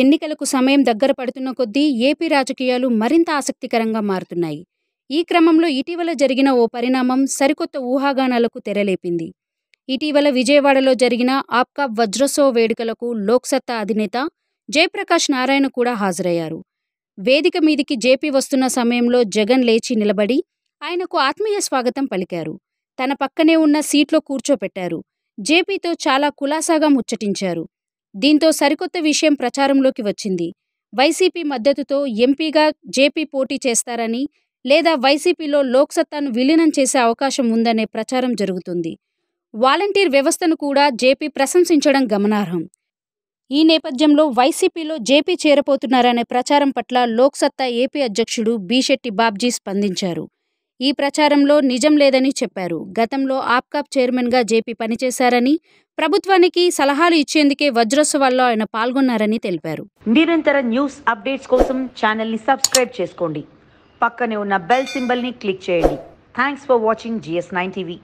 ఎన్నికలకు సమయం దగ్గర పడుతున్న కొద్దీ ఏపీ రాజకీయాలు మరింత ఆసక్తికరంగా మారుతున్నాయి ఈ క్రమంలో ఇటీవల జరిగిన ఓ పరిణామం సరికొత్త ఊహాగానాలకు తెరలేపింది ఇటీవల విజయవాడలో జరిగిన ఆప్కా వజ్రసో వేడుకలకు లోక్సత్తా అధినేత జయప్రకాష్ నారాయణ కూడా హాజరయ్యారు వేదిక మీదికి జేపీ వస్తున్న సమయంలో జగన్ లేచి నిలబడి ఆయనకు ఆత్మీయ స్వాగతం పలికారు తన పక్కనే ఉన్న సీట్లో కూర్చోపెట్టారు జేపీతో చాలా కులాసాగా ముచ్చటించారు దీంతో సరికొత్త విషయం ప్రచారంలోకి వచ్చింది వైసీపీ మద్దతుతో ఎంపీగా జేపీ పోటీ చేస్తారని లేదా వైసీపీలో లోక్సత్తాను విలీనం చేసే అవకాశం ఉందనే ప్రచారం జరుగుతుంది వాలంటీర్ వ్యవస్థను కూడా జేపీ ప్రశంసించడం గమనార్హం ఈ నేపథ్యంలో వైసీపీలో జేపీ చేరపోతున్నారనే ప్రచారం పట్ల లోక్సత్తా ఏపీ అధ్యక్షుడు బీశెట్టి బాబ్జీ స్పందించారు ఈ ప్రచారంలో నిజం లేదని చెప్పారు గతంలో ఆప్కాప్ చైర్మన్గా జేపీ పనిచేశారని ప్రభుత్వానికి సలహాలు ఇచ్చేందుకే వజ్రోత్సవాల్లో ఆయన పాల్గొన్నారని తెలిపారు నిరంతర న్యూస్ అప్డేట్స్ కోసం ఛానల్ని సబ్స్క్రైబ్ చేసుకోండి పక్కనే ఉన్న బెల్ సింబల్ని క్లిక్ చేయండి thanks for watching GS nine TV